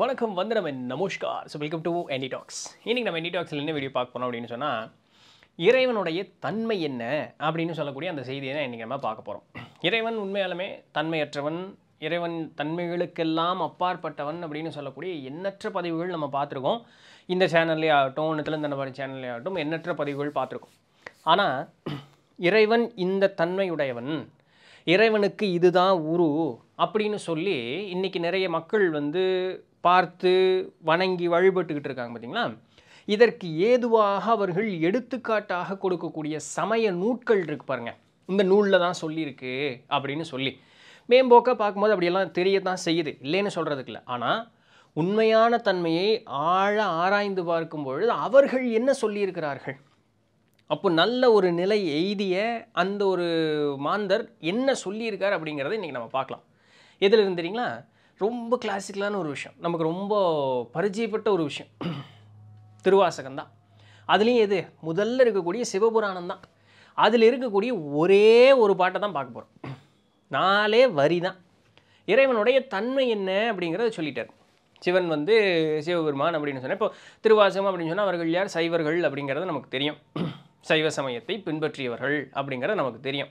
வணக்கம் வந்து நம்ம நமஸ்கார் so welcome to any talks இன்றைக்கி நம்ம என்டி டாக்ஸில் என்ன வீடியோ பார்க்க போகிறோம் அப்படின்னு சொன்னால் இறைவனுடைய தன்மை என்ன அப்படின்னு சொல்லக்கூடிய அந்த செய்தியை தான் இன்றைக்கி நம்ம பார்க்க போகிறோம் இறைவன் உண்மையாலுமே தன்மையற்றவன் இறைவன் தன்மைகளுக்கெல்லாம் அப்பாற்பட்டவன் அப்படின்னு சொல்லக்கூடிய எண்ணற்ற பதிவுகள் நம்ம பார்த்துருக்கோம் இந்த சேனல்லே ஆகட்டும் மாதிரி சேனல்லே ஆகட்டும் எண்ணற்ற பதிவுகள் பார்த்துருக்கோம் ஆனால் இறைவன் இந்த தன்மையுடையவன் இறைவனுக்கு இதுதான் உரு அப்படின்னு சொல்லி இன்றைக்கி நிறைய மக்கள் வந்து பார்த்து வணங்கி வழிபட்டுக்கிட்டு இருக்காங்க பார்த்தீங்களா இதற்கு ஏதுவாக அவர்கள் எடுத்துக்காட்டாக கொடுக்கக்கூடிய சமய நூட்கள் இருக்கு பாருங்கள் இந்த நூலில் தான் சொல்லியிருக்கு அப்படின்னு சொல்லி மேம்போக்க பார்க்கும்போது அப்படியெல்லாம் தெரிய தான் செய்யுது இல்லைன்னு சொல்கிறதுக்கு இல்லை ஆனால் உண்மையான தன்மையை ஆழ ஆராய்ந்து பார்க்கும் பொழுது அவர்கள் என்ன சொல்லியிருக்கிறார்கள் அப்போ நல்ல ஒரு நிலை எய்திய அந்த ஒரு மாந்தர் என்ன சொல்லியிருக்கார் அப்படிங்கிறத இன்றைக்கி நம்ம பார்க்கலாம் எதில் இருந்துறீங்களா ரொம்ப கிளாசிக்கலான ஒரு விஷயம் நமக்கு ரொம்ப பரிச்சயப்பட்ட ஒரு விஷயம் திருவாசகம் தான் அதுலேயும் எது முதல்ல இருக்கக்கூடிய சிவபுராணம் தான் அதில் இருக்கக்கூடிய ஒரே ஒரு பாட்டை தான் பார்க்க போகிறோம் நாலே வரி தான் இறைவனுடைய தன்மை என்ன அப்படிங்கிறத சொல்லிட்டார் சிவன் வந்து சிவபெருமான் அப்படின்னு சொன்னால் இப்போ திருவாசகம் அப்படின்னு சொன்னால் அவர்கள் யார் சைவர்கள் அப்படிங்கிறது நமக்கு தெரியும் சைவ சமயத்தை பின்பற்றியவர்கள் அப்படிங்கிறது நமக்கு தெரியும்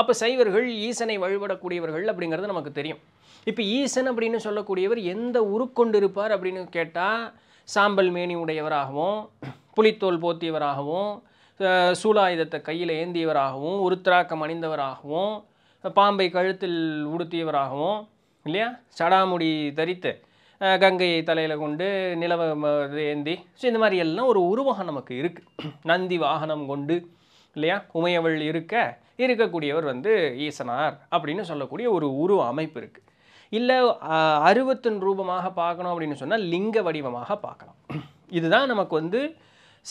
அப்போ சைவர்கள் ஈசனை வழிபடக்கூடியவர்கள் அப்படிங்கிறது நமக்கு தெரியும் இப்போ ஈசன் அப்படின்னு சொல்லக்கூடியவர் எந்த உருக்கொண்டு இருப்பார் அப்படின்னு கேட்டால் சாம்பல் மேனி உடையவராகவும் புலித்தோல் போத்தியவராகவும் சூலாயுதத்தை கையில் ஏந்தியவராகவும் உருத்திராக்கம் அணிந்தவராகவும் பாம்பை கழுத்தில் உடுத்தியவராகவும் இல்லையா சடாமுடி தரித்து கங்கையை தலையில் கொண்டு நிலவ ஏந்தி ஸோ இந்த மாதிரி எல்லாம் ஒரு உருவகம் நமக்கு இருக்குது நந்தி வாகனம் கொண்டு இல்லையா உமையவள் இருக்க இருக்கக்கூடியவர் வந்து ஈசனார் அப்படின்னு சொல்லக்கூடிய ஒரு உருவ அமைப்பு இருக்குது இல்லை அறுபத்தின் ரூபமாக பார்க்கணும் அப்படின்னு சொன்னால் லிங்க வடிவமாக பார்க்கலாம் இதுதான் நமக்கு வந்து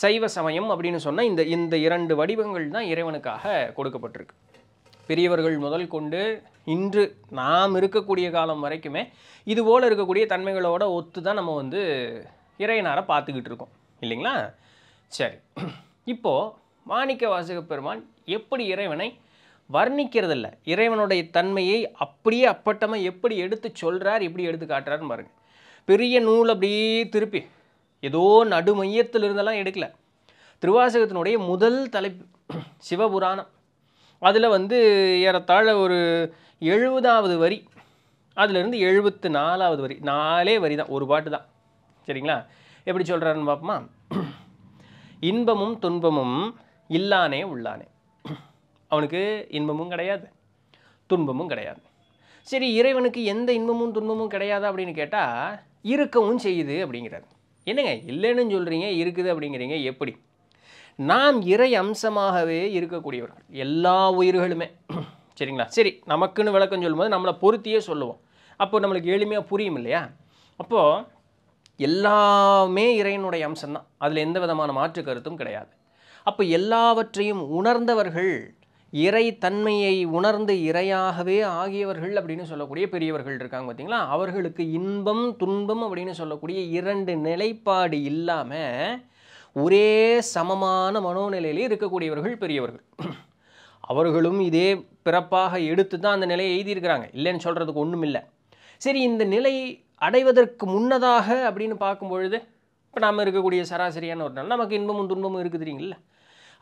சைவ சமயம் அப்படின்னு சொன்னால் இந்த இந்த இரண்டு வடிவங்கள் தான் இறைவனுக்காக கொடுக்கப்பட்டிருக்கு பெரியவர்கள் முதல் கொண்டு இன்று நாம் இருக்கக்கூடிய காலம் வரைக்குமே இது போல் இருக்கக்கூடிய தன்மைகளோட ஒத்து தான் நம்ம வந்து இறையனாரை பார்த்துக்கிட்டு இருக்கோம் இல்லைங்களா சரி இப்போது மாணிக்க வாசக பெருமான் எப்படி இறைவனை வர்ணிக்கிறதில்ல இறைவனுடைய தன்மையை அப்படியே அப்பட்டமாக எப்படி எடுத்து சொல்கிறார் எப்படி எடுத்து காட்டுறாருன்னு பாருங்கள் பெரிய நூல் அப்படியே திருப்பி ஏதோ நடு மையத்தில் இருந்தெல்லாம் எடுக்கல திருவாசகத்தினுடைய முதல் தலைப்பு சிவபுராணம் அதில் வந்து ஏறத்தாழ ஒரு எழுபதாவது வரி அதிலிருந்து எழுபத்து நாலாவது வரி நாலே வரி தான் ஒரு பாட்டு தான் சரிங்களா எப்படி சொல்கிறாருன்னு பார்ப்போமா இன்பமும் துன்பமும் இல்லானே உள்ளானே அவனுக்கு இன்பமும் கிடையாது துன்பமும் கிடையாது சரி இறைவனுக்கு எந்த இன்பமும் துன்பமும் கிடையாது அப்படின்னு கேட்டால் இருக்கவும் செய்யுது அப்படிங்கிறார் என்னங்க இல்லைன்னு சொல்கிறீங்க இருக்குது அப்படிங்கிறீங்க எப்படி நாம் இறை அம்சமாகவே இருக்கக்கூடியவர்கள் எல்லா உயிர்களுமே சரிங்களா சரி நமக்குன்னு விளக்கம் சொல்லும்போது நம்மளை பொருத்தியே சொல்லுவோம் அப்போ நம்மளுக்கு எளிமையாக புரியும் இல்லையா அப்போது எல்லாமே இறைவனுடைய அம்சம்தான் அதில் எந்த விதமான மாற்று கருத்தும் கிடையாது அப்போ எல்லாவற்றையும் உணர்ந்தவர்கள் இறை தன்மையை உணர்ந்து இறையாகவே ஆகியவர்கள் அப்படின்னு சொல்லக்கூடிய பெரியவர்கள் இருக்காங்க பார்த்தீங்களா அவர்களுக்கு இன்பம் துன்பம் அப்படின்னு சொல்லக்கூடிய இரண்டு நிலைப்பாடு இல்லாமல் ஒரே சமமான மனோநிலையிலே இருக்கக்கூடியவர்கள் பெரியவர்கள் அவர்களும் இதே பிறப்பாக எடுத்து தான் அந்த நிலையை எழுதியிருக்கிறாங்க இல்லைன்னு சொல்கிறதுக்கு ஒன்றும் இல்லை சரி இந்த நிலை அடைவதற்கு முன்னதாக அப்படின்னு பார்க்கும்பொழுது இப்போ நாம் இருக்கக்கூடிய சராசரியான ஒரு நாள் நமக்கு இன்பமும் துன்பமும் இருக்குது தெரியுங்கள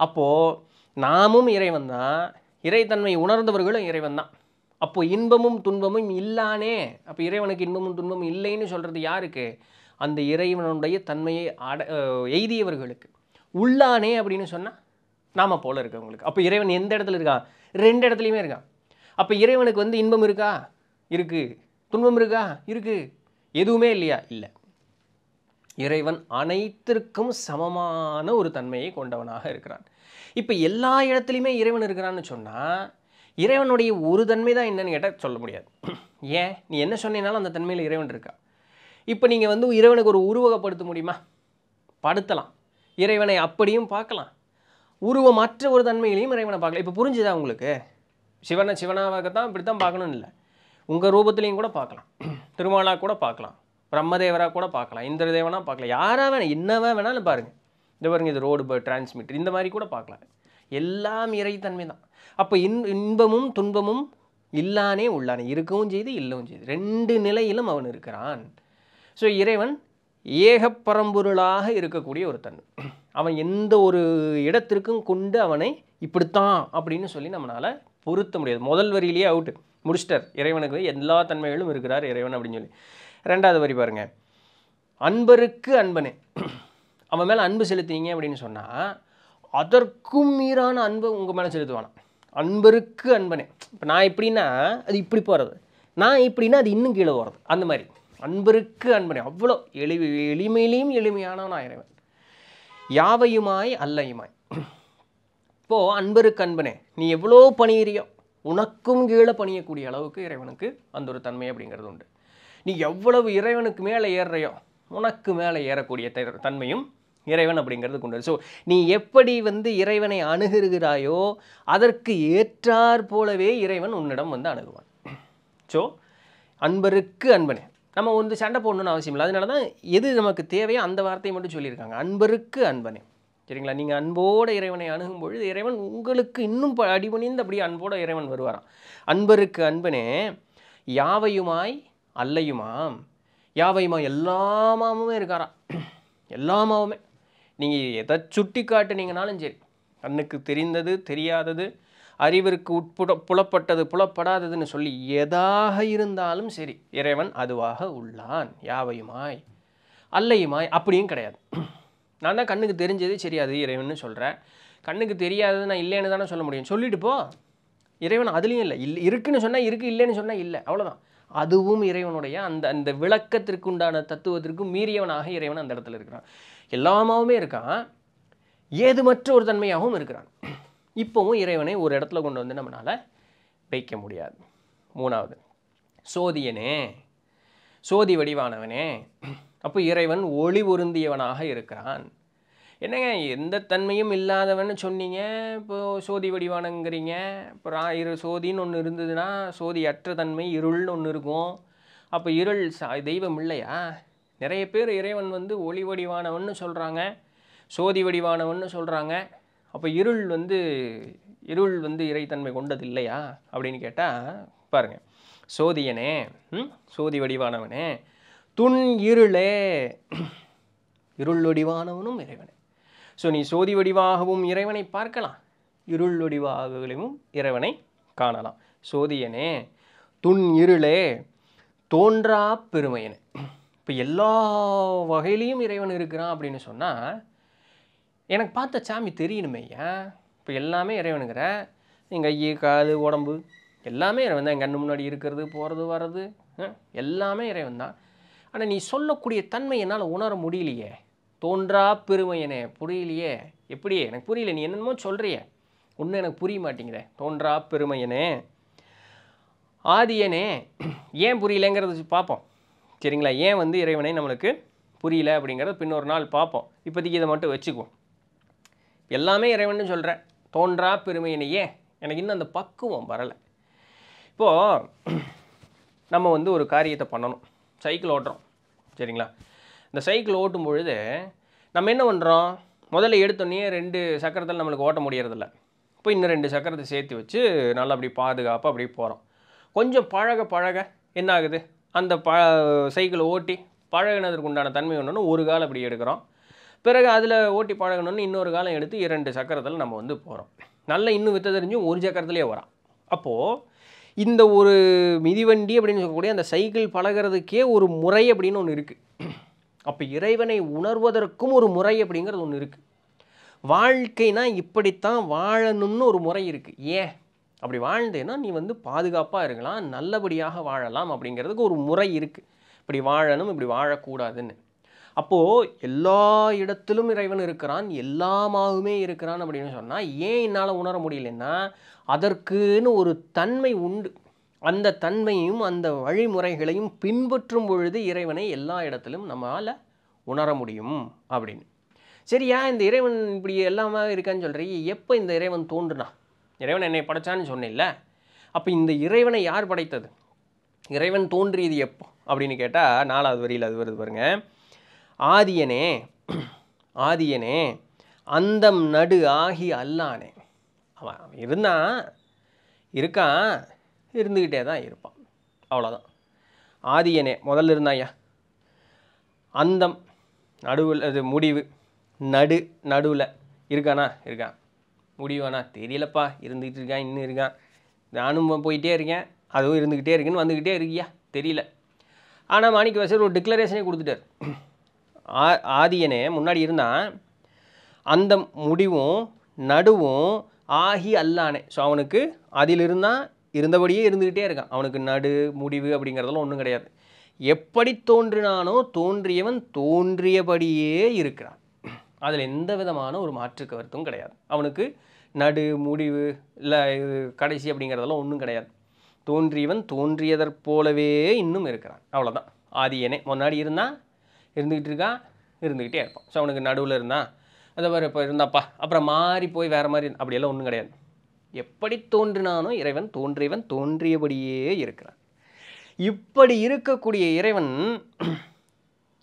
அப்போது நாமும் இறைவன் தான் இறைத்தன்மை உணர்ந்தவர்களும் இறைவன் தான் அப்போது இன்பமும் துன்பமும் இல்லானே அப்போ இறைவனுக்கு இன்பமும் துன்பமும் இல்லைன்னு சொல்கிறது யாருக்கு அந்த இறைவனுடைய தன்மையை அட எய்தியவர்களுக்கு உள்ளானே அப்படின்னு சொன்னால் நாம் போல இருக்கவங்களுக்கு அப்போ இறைவன் எந்த இடத்துல இருக்கான் ரெண்டு இடத்துலையுமே இருக்கான் அப்போ இறைவனுக்கு வந்து இன்பம் இருக்கா இருக்குது துன்பம் இருக்கா இருக்குது எதுவுமே இல்லையா இல்லை இறைவன் அனைத்திற்கும் சமமான ஒரு தன்மையை கொண்டவனாக இருக்கிறான் இப்போ எல்லா இடத்துலையுமே இறைவன் இருக்கிறான்னு சொன்னால் இறைவனுடைய ஒரு தன்மை தான் என்னன்னு கேட்டால் சொல்ல முடியாது ஏன் நீ என்ன சொன்னீங்கனாலும் அந்த தன்மையில் இறைவன் இருக்கா இப்போ நீங்கள் வந்து இறைவனுக்கு ஒரு உருவகப்படுத்த முடியுமா படுத்தலாம் இறைவனை அப்படியும் பார்க்கலாம் உருவமற்ற ஒரு தன்மையிலையும் இறைவனை பார்க்கலாம் இப்போ புரிஞ்சுதா உங்களுக்கு சிவனை சிவனாக தான் இப்படி தான் பார்க்கணும்னு இல்லை உங்கள் ரூபத்துலேயும் கூட பார்க்கலாம் திருமாலாக கூட பார்க்கலாம் பிரம்மதேவராக கூட பார்க்கலாம் இந்திரதேவனாக பார்க்கலாம் யாராக வேணால் என்னவா வேணாலும் பாருங்கள் இந்த பாருங்க இது ரோடு டிரான்ஸ்மிட்டர் இந்த மாதிரி கூட பார்க்கலாம் எல்லாம் இறைத்தன்மை தான் அப்போ இன் இன்பமும் துன்பமும் இல்லானே உள்ளானே இருக்கவும் செய்து இல்லவும் செய்து ரெண்டு நிலையிலும் அவன் இருக்கிறான் ஸோ இறைவன் ஏகப்பரம்பொருளாக இருக்கக்கூடிய ஒரு தன் அவன் எந்த ஒரு இடத்திற்கும் கொண்டு அவனை இப்படித்தான் அப்படின்னு சொல்லி நம்மளால் பொருத்த முடியாது முதல் வரியிலேயே அவுட்டு முடிச்சிட்டர் இறைவனுக்கு எல்லா தன்மைகளும் இருக்கிறார் இறைவன் அப்படின்னு சொல்லி ரெண்டாவது வரி பாருங்கள் அன்பருக்கு அன்பனே அவன் மேலே அன்பு செலுத்தினீங்க அப்படின்னு சொன்னால் அதற்கும் மீறான அன்பு உங்கள் மேலே செலுத்துவானா அன்பருக்கு அன்பனே இப்போ நான் இப்படின்னா அது இப்படி போகிறது நான் இப்படின்னா அது இன்னும் கீழே போகிறது அந்த மாதிரி அன்பருக்கு அன்பனே அவ்வளோ எளி எளிமையிலையும் எளிமையானவன் ஆயிரவன் யாவையுமாய் அல்லையுமாய் இப்போது அன்பருக்கு அன்பனே நீ எவ்வளோ பணியிறியோ உனக்கும் கீழே பணியக்கூடிய அளவுக்கு இறைவனுக்கு அந்த ஒரு தன்மை அப்படிங்கிறது உண்டு நீ எவ்வளவு இறைவனுக்கு மேலே ஏறுறையோ உனக்கு மேலே ஏறக்கூடிய தன்மையும் இறைவன் அப்படிங்கிறது கொண்டு ஸோ நீ எப்படி வந்து இறைவனை அணுகுகிறாயோ அதற்கு ஏற்றார் போலவே இறைவன் உன்னிடம் வந்து அணுகுவான் ஸோ அன்பருக்கு அன்பனே நம்ம வந்து சண்டை போடணும்னு அவசியம் இல்லை அதனால தான் எது நமக்கு தேவையோ அந்த வார்த்தையை மட்டும் சொல்லியிருக்காங்க அன்பருக்கு அன்பனே சரிங்களா நீங்கள் அன்போடு இறைவனை அணுகும் பொழுது இறைவன் உங்களுக்கு இன்னும் அடிபணிந்து அப்படியே அன்போடு இறைவன் வருவாராம் அன்பருக்கு அன்பனே யாவையுமாய் அல்லையுமாம் யாவையுமாய் எல்லாமாவும் இருக்காராம் எல்லாமாவுமே நீங்கள் எதை சுட்டி காட்டுனீங்கனாலும் சரி கண்ணுக்கு தெரிந்தது தெரியாதது அறிவிற்கு உட்புட புலப்பட்டது புலப்படாததுன்னு சொல்லி எதாக இருந்தாலும் சரி இறைவன் அதுவாக உள்ளான் யாவையுமாய் அல்லையுமாய் அப்படியும் கிடையாது நான் தான் கண்ணுக்கு தெரிஞ்சது சரி அது இறைவன் சொல்கிறேன் கண்ணுக்கு தெரியாதது நான் இல்லைன்னு தானே சொல்ல முடியும் சொல்லிட்டு போ இறைவன் அதுலேயும் இல்லை இல்லை இருக்குன்னு சொன்னால் இருக்குது இல்லைன்னு சொன்னால் இல்லை அவ்வளோதான் அதுவும் இறைவனுடைய அந்த அந்த விளக்கத்திற்கு உண்டான மீறியவனாக இறைவன் அந்த இடத்துல இருக்கிறான் எல்லாமாவுமே இருக்கான் ஏதுமற்ற ஒரு தன்மையாகவும் இருக்கிறான் இப்போவும் இறைவனை ஒரு இடத்துல கொண்டு வந்து நம்மளால் வைக்க முடியாது மூணாவது சோதியனே சோதி வடிவானவனே அப்போ இறைவன் ஒளி பொருந்தியவனாக இருக்கிறான் என்னங்க எந்த தன்மையும் இல்லாதவன்னு சொன்னீங்க இப்போது சோதி வடிவானங்கிறீங்க அப்புறம் இரு சோதின்னு ஒன்று இருந்ததுன்னா சோதி அற்ற தன்மை இருள்னு ஒன்று இருக்கும் அப்போ இருள் சா தெய்வம் இல்லையா நிறைய பேர் இறைவன் வந்து ஒளி வடிவானவன்னு சொல்கிறாங்க சோதி வடிவானவன்னு சொல்கிறாங்க அப்போ இருள் வந்து இருள் வந்து இறைத்தன்மை கொண்டது இல்லையா அப்படின்னு கேட்டால் பாருங்கள் சோதியனே சோதி வடிவானவனே துன் இருளே இருள் வடிவானவனும் இறைவனே ஸோ நீ சோதி வடிவாகவும் இறைவனை பார்க்கலாம் இருள் வடிவாகவும் இறைவனை காணலாம் சோதியனே துன் இருளே தோன்றா பெருமையனே இப்போ எல்லா வகையிலையும் இறைவன் இருக்கிறான் அப்படின்னு சொன்னால் எனக்கு பார்த்த சாமி தெரியணுமே ஏன் இப்போ எல்லாமே இறைவனுங்கிற எங்கள் கையை காது உடம்பு எல்லாமே இறைவன் தான் எங்கள் கண்ணு முன்னாடி இருக்கிறது போகிறது வர்றது எல்லாமே இறைவன் தான் ஆனால் நீ சொல்லக்கூடிய தன்மை என்னால் உணர முடியலையே தோன்றா பெருமையனே புரியலையே எப்படி எனக்கு புரியல நீ என்னென்னமோ சொல்கிறிய ஒன்றும் எனக்கு புரிய மாட்டேங்கிற தோன்றா பெருமையனே ஆதியனே ஏன் புரியலங்கிறது பார்ப்போம் சரிங்களா ஏன் வந்து இறைவனை நம்மளுக்கு புரியல அப்படிங்கிறத பின்னொரு நாள் பார்ப்போம் இப்போதைக்கு இதை மட்டும் வச்சுக்குவோம் எல்லாமே இறைவன் சொல்கிறேன் தோன்றா பெருமையினையே எனக்கு இன்னும் அந்த பக்குவம் வரலை இப்போது நம்ம வந்து ஒரு காரியத்தை பண்ணணும் சைக்கிள் ஓட்டுறோம் சரிங்களா இந்த சைக்கிள் ஓட்டும் பொழுது நம்ம என்ன பண்ணுறோம் முதல்ல எடுத்தோடனே ரெண்டு சக்கரத்தில் நம்மளுக்கு ஓட்ட முடியறதில்ல இப்போ இன்னும் ரெண்டு சக்கரத்தை சேர்த்து வச்சு நல்லா அப்படி பாதுகாப்பாக அப்படியே போகிறோம் கொஞ்சம் பழக பழக என்ன ஆகுது அந்த ப சைக்கிளை ஓட்டி பழகினதற்கு உண்டான தன்மை ஒன்றுன்னு ஒரு காலம் இப்படி எடுக்கிறோம் பிறகு அதில் ஓட்டி பழகணும்னு இன்னொரு காலம் எடுத்து இரண்டு சக்கரத்தில் நம்ம வந்து போகிறோம் நல்லா இன்னும் வித்த தெரிஞ்சும் ஒரு சக்கரத்துலேயே வரோம் அப்போது இந்த ஒரு மிதிவண்டி அப்படின்னு சொல்லக்கூடிய அந்த சைக்கிள் பழகிறதுக்கே ஒரு முறை அப்படின்னு ஒன்று இருக்குது அப்போ இறைவனை உணர்வதற்கும் ஒரு முறை அப்படிங்கிறது ஒன்று இருக்குது வாழ்க்கைனா இப்படித்தான் வாழணும்னு ஒரு முறை இருக்குது ஏன் அப்படி வாழ்ந்தேன்னா நீ வந்து பாதுகாப்பாக இருக்கலாம் நல்லபடியாக வாழலாம் அப்படிங்கிறதுக்கு ஒரு முறை இருக்குது இப்படி வாழணும் இப்படி வாழக்கூடாதுன்னு அப்போது எல்லா இடத்திலும் இறைவன் இருக்கிறான் எல்லாமாவுமே இருக்கிறான் அப்படின்னு சொன்னால் ஏன் என்னால் உணர முடியலன்னா அதற்குன்னு ஒரு தன்மை உண்டு அந்த தன்மையும் அந்த வழிமுறைகளையும் பின்பற்றும் பொழுது இறைவனை எல்லா இடத்திலும் நம்மளால் உணர முடியும் அப்படின்னு சரியா இந்த இறைவன் இப்படி எல்லாமே இருக்கான்னு சொல்கிறீ எப்போ இந்த இறைவன் தோன்றுனா இறைவன் என்னை படைச்சான்னு சொன்னேன்ல அப்போ இந்த இறைவனை யார் படைத்தது இறைவன் தோன்றியது எப்போ அப்படின்னு கேட்டால் நாலாவது வரியில் அது வருது பாருங்க ஆதியனே ஆதியனே அந்தம் நடு ஆகி அல்லானே அவன் இருந்தான் இருக்கான் இருந்துக்கிட்டே தான் இருப்பான் அவ்வளோதான் ஆதியனே முதல்ல இருந்தாயா அந்தம் நடுவில் அது முடிவு நடு நடுவில் இருக்கானா இருக்கான் முடிவானா தெரியலப்பா இருந்துக்கிட்டு இருக்கான் இன்னும் இருக்கான் நானும் போயிட்டே இருக்கேன் அதுவும் இருந்துக்கிட்டே இருக்குன்னு வந்துக்கிட்டே இருக்கியா தெரியல ஆனால் மாணிக்க வசர் ஒரு டிக்ளரேஷனே கொடுத்துட்டார் ஆ ஆதியனே முன்னாடி இருந்தான் அந்த முடிவும் நடுவும் ஆகி அல்லானே ஸோ அவனுக்கு அதிலிருந்தான் இருந்தபடியே இருந்துக்கிட்டே இருக்கான் அவனுக்கு நடு முடிவு அப்படிங்கிறதெல்லாம் ஒன்றும் கிடையாது எப்படி தோன்றினானோ தோன்றியவன் தோன்றியபடியே இருக்கிறான் அதில் எந்த விதமான ஒரு மாற்று கருத்தும் கிடையாது அவனுக்கு நடு முடிவு இல்லை இது கடைசி அப்படிங்கிறதெல்லாம் ஒன்றும் கிடையாது தோன்றியவன் தோன்றியதர் போலவே இன்னும் இருக்கிறான் அவ்வளோதான் ஆதியனே முன்னாடி இருந்தால் இருந்துக்கிட்டு இருக்கா இருந்துக்கிட்டே இருப்பான் ஸோ அவனுக்கு நடுவில் இருந்தால் அதை மாதிரி இப்போ இருந்தாப்பா அப்புறம் மாறி போய் வேறு மாதிரி அப்படியெல்லாம் ஒன்றும் கிடையாது எப்படி தோன்றினானோ இறைவன் தோன்றியவன் தோன்றியபடியே இருக்கிறான் இப்படி இருக்கக்கூடிய இறைவன்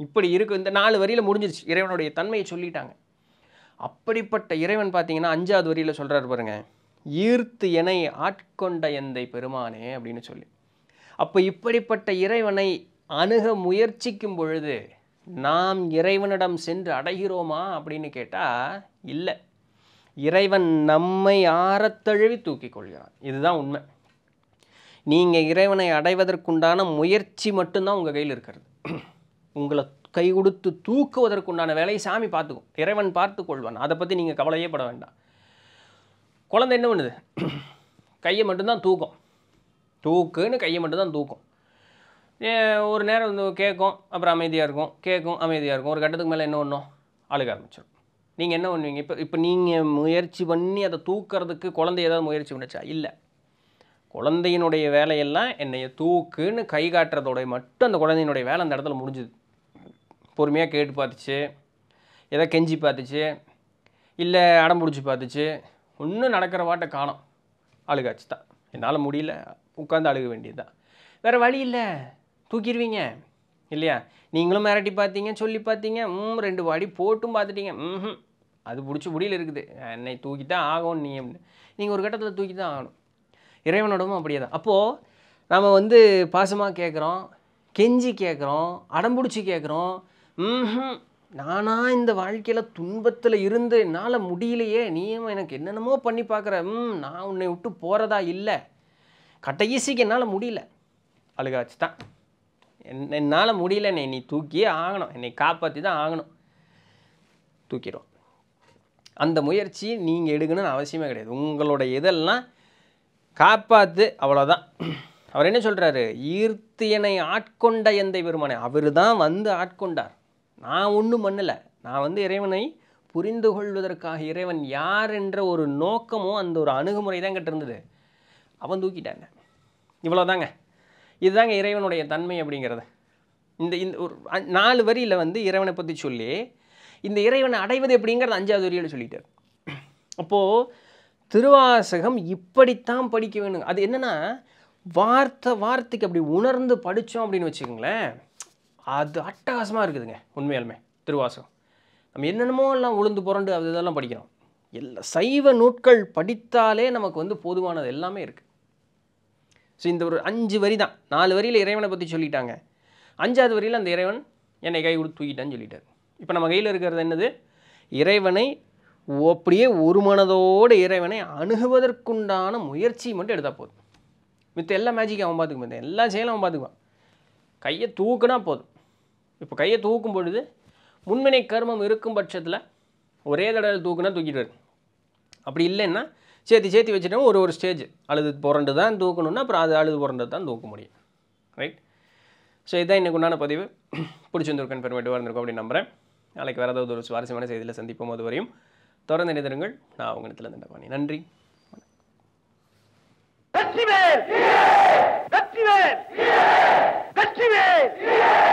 இப்படி இருக்க இந்த நாலு வரியில் முடிஞ்சிருச்சு இறைவனுடைய தன்மையை சொல்லிட்டாங்க அப்படிப்பட்ட இறைவன் பார்த்தீங்கன்னா அஞ்சாவது வரியில் சொல்கிறார் பாருங்க ஈர்த்து எனை ஆட்கொண்ட எந்தை பெருமானே அப்படின்னு சொல்லி அப்போ இப்படிப்பட்ட இறைவனை அணுக முயற்சிக்கும் பொழுது நாம் இறைவனிடம் சென்று அடைகிறோமா அப்படின்னு கேட்டால் இல்லை இறைவன் நம்மை ஆறத்தழுவி தூக்கி கொள்கிறான் இதுதான் உண்மை நீங்கள் இறைவனை அடைவதற்குண்டான முயற்சி மட்டும்தான் உங்கள் கையில் இருக்கிறது உங்களை கை கொடுத்து தூக்குவதற்குண்டான வேலையை சாமி பார்த்துக்கும் இறைவன் பார்த்து கொள்வான் அதை பற்றி நீங்கள் கவலையே பட வேண்டாம் குழந்தை என்ன பண்ணுது கையை மட்டும்தான் தூக்கும் தூக்குன்னு கையை மட்டும்தான் தூக்கும் ஒரு நேரம் வந்து கேட்கும் அப்புறம் அமைதியாக இருக்கும் கேட்கும் அமைதியாக இருக்கும் ஒரு கட்டத்துக்கு மேலே என்ன பண்ணும் அழுக ஆரம்பிச்சிடும் நீங்கள் என்ன பண்ணுவீங்க இப்போ இப்போ நீங்கள் முயற்சி பண்ணி அதை தூக்கிறதுக்கு குழந்தை ஏதாவது முயற்சி பண்ணுச்சா இல்லை குழந்தையினுடைய வேலையெல்லாம் என்னைய தூக்குன்னு கை காட்டுறதோடைய மட்டும் அந்த குழந்தையினுடைய வேலை அந்த இடத்துல முடிஞ்சுது பொறுமையாக கேட்டு பார்த்துச்சு எதை கெஞ்சி பார்த்துச்சு இல்லை அடம் பிடிச்சி பார்த்துச்சு ஒன்றும் நடக்கிற வாட்டை காணும் அழுகாச்சு தான் என்னால் முடியல உட்காந்து அழுக வேண்டியது தான் வேறு வழி இல்லை தூக்கிடுவீங்க இல்லையா நீங்களும் மிரட்டி பார்த்தீங்க சொல்லி பார்த்தீங்க ம் ரெண்டு வாடி போட்டும் பார்த்துட்டீங்க ம் அது பிடிச்சி முடியல இருக்குது என்னை தூக்கி தான் ஆகும் நீ அப்படின்னு நீங்கள் ஒரு கட்டத்தில் தூக்கி தான் ஆகணும் இறைவனோடமும் அப்படியே தான் அப்போது நம்ம வந்து பாசமாக கேட்குறோம் கெஞ்சி கேட்குறோம் அடம்பிடிச்சி கேட்குறோம் நானா இந்த வாழ்க்கையில் துன்பத்தில் இருந்து என்னால் முடியலையே நீயும் எனக்கு என்னென்னமோ பண்ணி பார்க்குற ம் நான் உன்னை விட்டு போகிறதா இல்லை ஈசிக்கு என்னால் முடியல அழுகாச்சு தான் என்னால் முடியல என்னை நீ தூக்கியே ஆகணும் என்னை காப்பாற்றி தான் ஆகணும் தூக்கிடும் அந்த முயற்சி நீங்கள் எடுக்கணும்னு அவசியமே கிடையாது உங்களோட இதெல்லாம் காப்பாற்று அவ்வளோதான் அவர் என்ன சொல்கிறாரு ஈர்த்தியனை ஆட்கொண்ட எந்த பெருமானே அவர் தான் வந்து ஆட்கொண்டார் நான் ஒன்றும் பண்ணலை நான் வந்து இறைவனை புரிந்து கொள்வதற்காக இறைவன் யார் என்ற ஒரு நோக்கமும் அந்த ஒரு அணுகுமுறை தான் கிட்ட இருந்தது அவன் தூக்கிட்டாங்க இவ்வளோதாங்க இதுதாங்க இறைவனுடைய தன்மை அப்படிங்கிறது இந்த இந்த ஒரு நாலு வரியில் வந்து இறைவனை பற்றி சொல்லி இந்த இறைவனை அடைவது எப்படிங்கிறது அஞ்சாவது வரியில் சொல்லிட்டார் அப்போது திருவாசகம் இப்படித்தான் படிக்க வேணும் அது என்னென்னா வார்த்தை வார்த்தைக்கு அப்படி உணர்ந்து படித்தோம் அப்படின்னு வச்சுக்கோங்களேன் அது அட்டகாசமாக இருக்குதுங்க உண்மையாலுமே திருவாசகம் நம்ம என்னென்னமோ எல்லாம் உளுந்து புரண்டு அது இதெல்லாம் படிக்கிறோம் எல்லா சைவ நூட்கள் படித்தாலே நமக்கு வந்து போதுமானது எல்லாமே இருக்குது ஸோ இந்த ஒரு அஞ்சு வரி தான் நாலு வரியில் இறைவனை பற்றி சொல்லிட்டாங்க அஞ்சாவது வரியில் அந்த இறைவன் என்னை கை கொடுத்து தூக்கிட்டான்னு சொல்லிட்டார் இப்போ நம்ம கையில் இருக்கிறது என்னது இறைவனை அப்படியே ஒரு மனதோடு இறைவனை அணுகுவதற்குண்டான முயற்சி மட்டும் எடுத்தால் போதும் மித்த எல்லா மேஜிக்கும் அவன் பார்த்துக்குவான் எல்லா செயலும் அவன் பார்த்துக்குவான் கையை தூக்குனா போதும் இப்போ கையை தூக்கும் பொழுது முன்வினை கர்மம் இருக்கும் பட்சத்தில் ஒரே தடவை தூக்குனா தூக்கிட்டு அப்படி இல்லைன்னா சேர்த்து சேர்த்து வச்சுட்டோம் ஒரு ஒரு ஸ்டேஜ் அழுது புரண்டு தான் தூக்கணுன்னா அப்புறம் அது அழுது புரண்டு தான் தூக்க முடியும் ரைட் ஸோ இதுதான் இன்றைக்கு உண்டான பதிவு பிடிச்சிருந்திருக்கேன் பெருமைட்டு வந்திருக்கோம் அப்படின்னு நம்புகிறேன் நாளைக்கு வேறு ஏதாவது ஒரு சுவாரஸ்யமான செய்தியில் சந்திப்போம் அது வரையும் தொடர்ந்து இணைந்திருங்கள் நான் அவங்க இடத்துல தண்டபாணி நன்றி வெற்றிவேல் வெற்றிவேல் வெற்றிவேல்